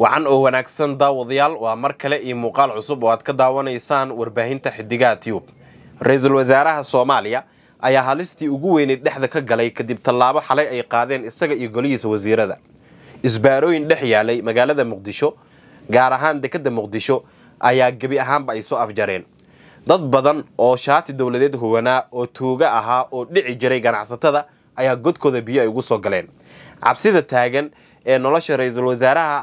wacan oo wanaagsan daawadayaal waa mar kale iyo muuqaal cusub oo aad ka daawanaysaan warbaahinta xidigaha tyub ra-iisul wasaaraha soomaaliya ayaa halistii ugu weyneyd dhexda ka galay kadib tallaabo xalay ay qaadeen isaga iyo golihiisa wasiirada isbaarooyin dhex yaalay magaalada muqdisho gaar ahaan dekadda muqdisho ayaa gebi ahaanba ay soo afjareen dad badan oo shaati dowladeed huwanaa oo tuuga ahaa oo dhici jiray ganacsatada ayaa godkooda biyo ay ugu soo galeen cabsida taagan ee nolosha ra-iisul wasaaraha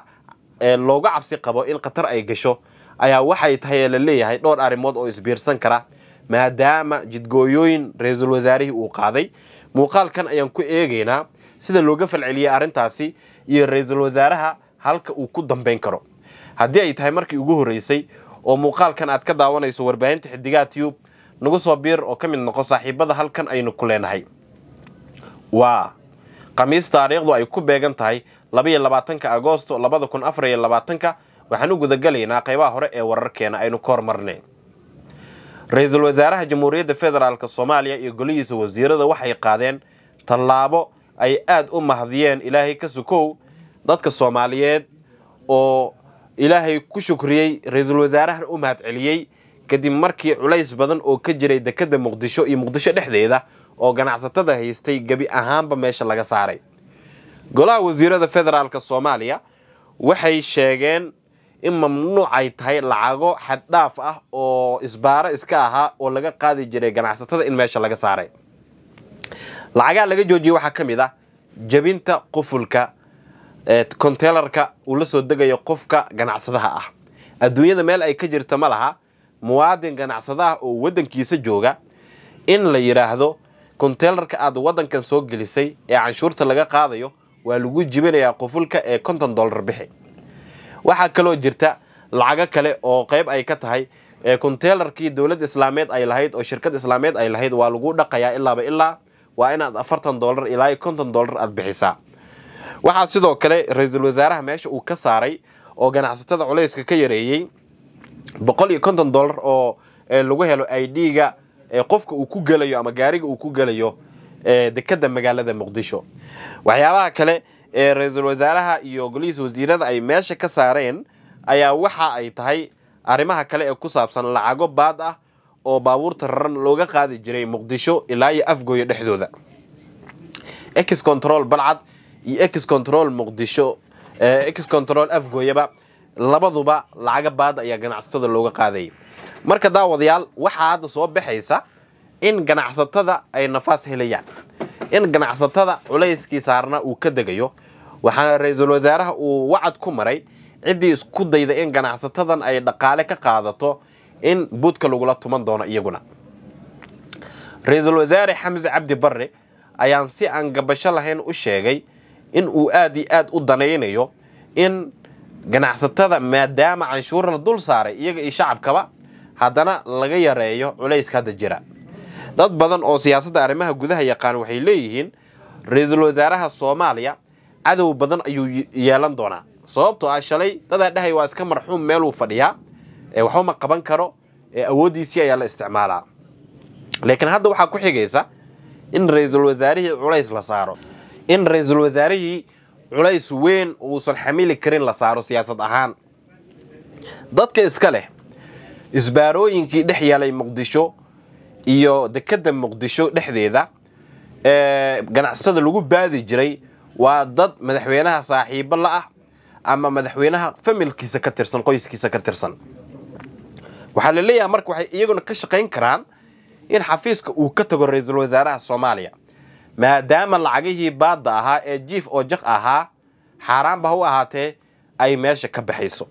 ee looga cabsi qabo in khatar ay gasho ayaa waxay tahay la leeyahay dhowr arrimood oo isbiirsan kara maadaama jidgooyooyin ra-iisul wasaarihii uu qaaday muuqaalkan ayaan ku eegaynaa sida looga falceliyey arrintaasi iyo ra-iisul wasaaraha halka uu ku dambayn karo haddii ay tahay markii ugu horreysay oo muuqaalkan aad ka daawanayso warbaahinta xidigaa tyub nagu soo biir oo ka mid noqo saaxiibada halkan aynu ku leenahay waa khamiis taariikhdu ay ku beegan tahay labayo labaatanka agoosto labada kun afar iyo labaatanka waxaan u gudagalaynaa qaybaha hore ee wararkeena aynu ka hormarnay ra-iisul wasaaraha jamhuuriyadda federaalk soomaaliya iyo golihiisa wasiirada waxay qaadeen tallaabo ay aada u mahadiyeen ilaahay ka sukow dadka soomaaliyeed oo ilaahay ku shukriyey ra-iisul wasaarahan u mahadceliyey kadib markii culays badan oo ka jiray dekedda muqdisho iyo muqdisho dhexdeeda oo ganacsatada haystay gebi ahaanba meesha laga saaray golaha wasiirada federaalka soomaaliya waxay sheegeen in mamnuucay tahay lacago xaddhaaf ah oo isbaaro iska ahaa oo laga qaadi jiray ganacsatada in meesha laga saaray lacagaha laga joojiyay waxaa ka mid ah jebinta qufulka konteelarka uu la soo degayo qofka ganacsadaha ah adduunyada meel ay ka jirta ma laha muwaadin ganacsada oo waddankiisa jooga in la yidhaahdo konteelarka aad waddankan soo gelisay ee canshuurta laga qaadayo waa lagu jibinayaa qufulka ee konton dollar bixi waxaa kaloo jirta lacago kale oo qeyb ay ka tahay ee kunteelarkii dowlad islaameed ay lahayd oo shirkad islaameed ay lahayd waa lagu dhaqayaa ilaaba ilaa waa inaad afartan dollar ilaa konton dollar aad bixisaa waxaa sidoo kale ra-iisul wasaaraha meesha uu ka saaray oo ganacsatada culayska ka yareeyey boqol iyo konton dollar oo lagu helo i d-ga qofka uu ku gelayo ama gaariga uu ku gelayo dekeda magaalada muqdisho waxyaabaha kale ee ra-iisul wasaaraha iyo golihiisa wasiirada ay meesha ka saareen ayaa waxa ay tahay arrimaha kale ee ku saabsan lacago baad ah oo baabuurta raran looga qaadi jiray muqdisho ilaa iyo afgooyo dhexdooda x control balcad iyo ex control muqdisho ex control afgooyaba labaduba lacago baad ayaa ganacsatada looga qaaday marka daawadayaal waxaa hadda soo baxaysa in ganacsatada ay nafaas helayaan in ganacsatada culayskii saarna uu ka degayo waxaa ra-iisul wasaaraha uu wacad ku maray ciddii isku dayda in ganacsatadan ay dhaqaale ka qaadato in buudka lagula tuman doono iyaguna ra-iisul wasaare xamse cabdi barre ayaan si aan gabasho lahayn u sheegay in uu aad iyo aad u danaynayo in ganacsatada maadaama canshuurna dul saaray iyaga iyo shacabkaba haddana laga yareeyo culayska hadda jira dad badan oo siyaasadda arrimaha gudaha yaqaan waxay leeyihiin ra-iisul wasaaraha soomaaliya cadow badan ayuu yeelan doonaa sababtoo ah shalay dadaa dhahay waa iska marxuum meeluu fadhiyaa ee waxbama qaban karo ee awooddiisii ayaa la isticmaalaa laakiin hadda waxaa ku xigaysa in ra-iisul wasaarihii culays la saaro in ra-iisul wasaarihii culays weyn uusan xamili karin la saaro siyaasad ahaan dadka iska leh isbaarooyinkii dhex yeelay muqdisho iyo dekeda muqdisho dhexdeeda ee ganacsatada lagu baadi jiray waa dad madaxweynaha saaxiibo la-ah ama madaxweynaha familkiisa ka tirsan qoyskiisa ka tirsan waxaa la leeyahay marka waxay iyaguna ka shaqayn karaan in xafiiska uu ka tago ra-iisul wasaaraha soomaaliya maadaama lacagihii baadda ahaa ee jiif oo jaq ahaa xaaraanba ha u ahaatee ay meesha ka baxayso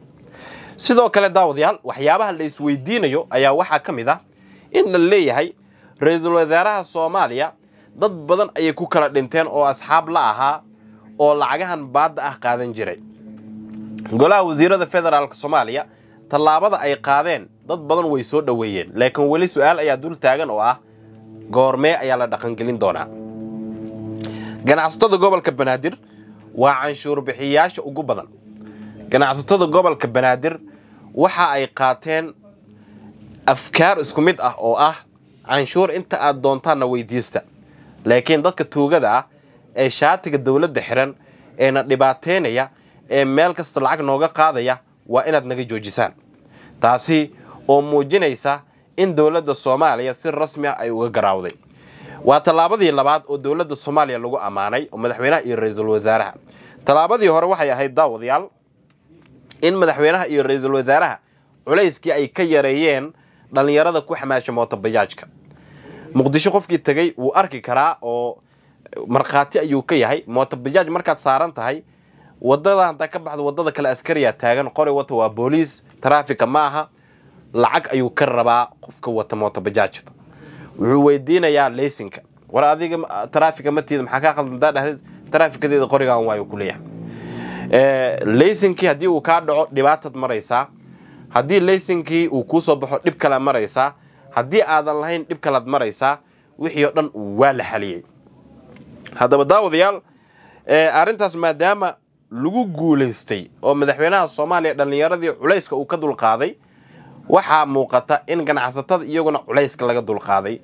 sidoo kale daawadayaal waxyaabaha la isweydiinayo ayaa waxaa ka mid ah in la leeyahay ra-iisul wasaaraha soomaaliya dad badan ayay ku kala dhinteen oo asxaab la ahaa oo lacagahan baadda ah qaadan jiray golaha wasiirada federaalk soomaaliya tallaabada ay qaadeen dad badan way soo dhoweeyeen laakiin weli su-aal ayaa dul taagan oo ah goormee ayaa la dhaqangelin doonaa ganacsatada gobolka banaadir waa canshuur bixiyayaasha ugu badan ganacsatada gobolka banaadir waxa ay qaateen afkaar isku mid ah oo ah canshuur inta aad doontaanna weydiista laakiin dadka tuugada ah ee shaatiga dowladda xiran ee na dhibaateynaya ee meel kasta lacag nooga qaadaya waa inaad naga joojisaan taasi oo muujinaysa in dowladda soomaaliya si rasmi ah ay uga garaawday waa tallaabadii labaad oo dowladda soomaaliya lagu ammaanay oo madaxweynaha iyo ra-iisul wasaaraha tallaabadii hore waxay ahayd daawadayaal in madaxweynaha iyo ra-iisul wasaaraha culayskii ay ka yareeyeen dhallinyarada ku xamaasha moota bajaajka muqdisho qofkii tegey wuu arki karaa oo markhaati ayuu ka yahay moota bajaaj markaad saaran tahay wadada haddaa ka baxdo wadada kale askariyaa taagan qori wata waa booliis taraafikka ma aha lacag ayuu ka rabaa qofka wata moota bajaajta wuxuu weydiinayaa leysinka war adiga taraafika matiida maxaa kaa qaldan hadaa taraafikadeeda qorigaan waayo ku leeyahay haddii uu kaa dhaco dhibaatad maraysaa haddii laysinkii uu kuu soo baxo dhib kala maraysaa haddii aadan lahayn dhib kalaad maraysaa wixii oo dhan waa la xaliyey haddaba daawadayaal arrintaas maadaama lagu guulaystay oo madaxweynaha soomaaliya dhallinyaradii culayska uu ka dulqaaday waxaa muuqata in ganacsatada iyaguna culayska laga dulqaaday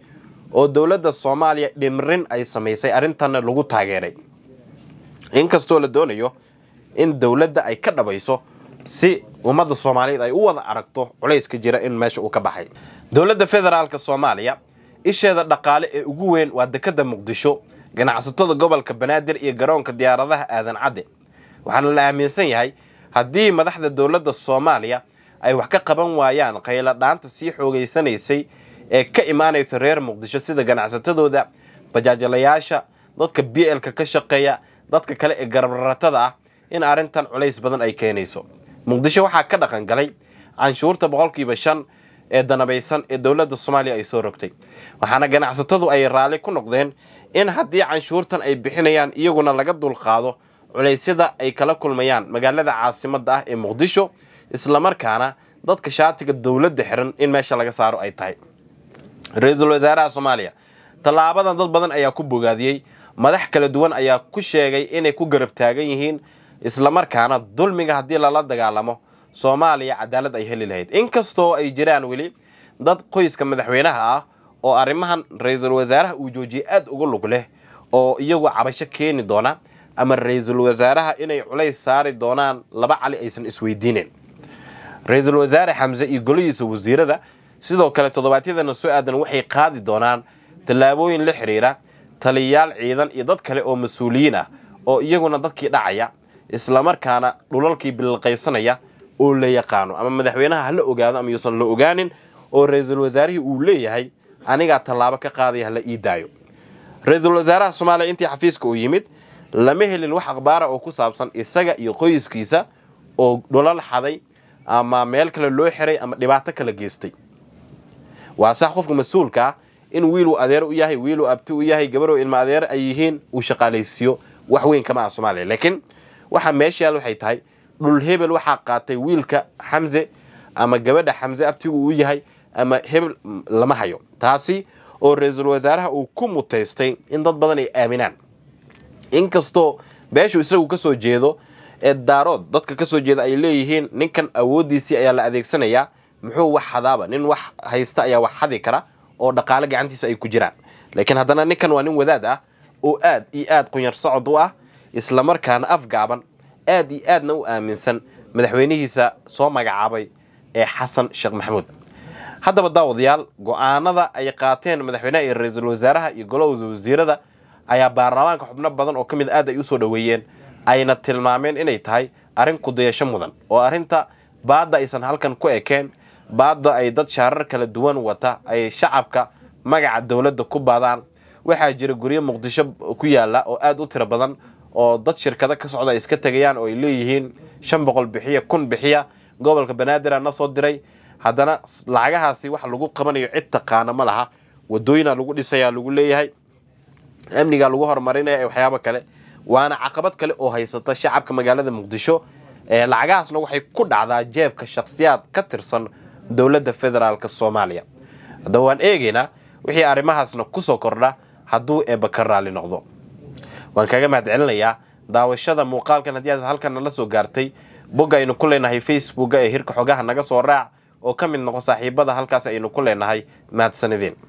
oo dowladda soomaaliya dhimrin ay samaysay arrintanna lagu taageeray inkastoo la doonayo in dowladda ay ka dhabayso si ummadda soomaaliyeed ay u wada aragto culayska jira in meesha uu ka baxay dowladda federaalk soomaaliya isheeda dhaqaale ee ugu weyn waa dekadda muqdisho ganacsatada gobolka banaadir iyo garoonka diyaaradaha aadan cadde waxaana la aaminsan yahay haddii madaxda dowladda soomaaliya ay wax ka qaban waayaan qayla dhaanta sii xoogaysanaysay ee ka imaanaysa reer muqdisho sida ganacsatadooda bajaajalayaasha dadka b l ka ka shaqeeya dadka kale ee garab ah in arrintan culays badan ay keenayso muqdisho waxaa ka dhaqangalay galay canshuurta boqolkiiba shan ee danabaysan ee dowladda soomaaliya ay soo rogtay waxaana ganacsatadu ay raalli ku noqdeen in haddii canshuurtan ay bixinayaan iyaguna laga dulqaado culaysyada ay kala kulmayaan magaalada caasimadda ah ee muqdisho islamarkaana dadka shaatiga dowladda xiran in meesha laga saaro ay tahay ra-iisul wasaaraha soomaaliya tallaabadan dad badan ayaa ku bogaadiyey madax kala duwan ayaa ku sheegay inay ku garab taagan yihiin islamarkaana dulmiga haddii lala dagaalamo soomaaliya cadaalad ay heli lahayd inkastoo ay jiraan weli dad qoyska madaxweynaha ah oo arrimahan ra-iisul wasaaraha uu joojiyey aada ugu lug leh oo iyagu cabasho keeni doona ama ra-iisul wasaaraha inay culays saari doonaan laba cali aysan isweydiinin ra-iisul wasaare xamse iyo golihiisa wasiirada sidoo kale toddobaadyadana soo aadan waxay qaadi doonaan tallaabooyin la xidhiira taliyayaal ciidan iyo dad kale oo mas-uuliyiin ah oo iyaguna dadkii dhacaya islamarkaana dhulalkii bilqaysanaya oo la yaqaano ama madaxweynaha hala ogaado ama yuusan la ogaanin oo ra-iisul wasaarihii uu leeyahay anigaa tallaabo ka qaadaya hala ii daayo ra-iisul wasaaraha soomaaliya intii xafiiska uu yimid lama helin wax akhbaara oo ku saabsan isaga iyo qoyskiisa oo dhulal xaday ama meel kale loo xiray ama dhibaato kala geystay waa sax qofka mas uulkaa ah in wiiluu adeer u yahay wiiluu abti u yahay gabaroo ilma adeer ay yihiin uu shaqaalaysiiyo wax weyn kama ah soomaaliya laakiin waxa meesha yaal waxay tahay dhul hebel waxaa qaatay wiilka xamse ama gabadha xamse abtigu uu yahay ama hebel lama hayo taasi oo ra-iisul wasaaraha uu ku mutaystay in dad badan ay aaminaan inkastoo beeshu isagu ka soo jeedo ee daarood dadka kasoo jeeda ay leeyihiin ninkan awooddiisii ayaa la adeegsanayaa muxuu wax hadaaba nin wax haysta ayaa wax xadi kara oo dhaqaale gacantiisa ay ku jiraan laakiin haddana ninkan waa nin wadaad ah oo aad iyo aad qunyar socod u ah islamarkaana afgaaban aad iyo aadna u aaminsan madaxweynihiisa soo magacaabay ee xasan sheekh maxamuud haddaba daawadayaal go'aanada ay qaateen madaxweynaha iyo ra-iisul wasaaraha iyo golahooda wasiirada ayaa baarlamaanka xubno badan oo ka mid aad ay usoo dhoweeyeen ayna tilmaameen inay tahay arrin kudayasho mudan oo arrinta baadda aysan halkan ku ekeen baadda ay dad shaarar kala duwan wata ay shacabka magaca dowladda ku baadaan waxaa jira guryo muqdisho ku yaalla oo aad u tiro badan oo dad shirkada ka socda ay iska tegayaan oo ay leeyihiin shan boqol bixiya kun bixiya gobolka banaadir aan na soo diray haddana lacagahaasi wax lagu qabanayo cid taqaana ma laha wadooyinaa lagu dhisayaa lagu leeyahay amnigaa lagu horumarinaya ee waxyaabo kale waana caqabad kale oo haysata shacabka magaalada muqdisho lacagahaasna waxay ku dhacdaa jeebka shakhsiyaad ka tirsan dowladda federaalka soomaaliya haddaba waan eegaynaa wixii arrimahaasna ku soo kordha hadduu eebba ka raalli noqdo waan kaga mahadcelinayaa daawashada muuqaalkan haddii aad halkan nala soo gaartay bog aynu ku leenahay facebook ee hirka xogaha naga soo raac oo ka mid noqo saaxiibada halkaas aynu ku leenahay mahadsanideen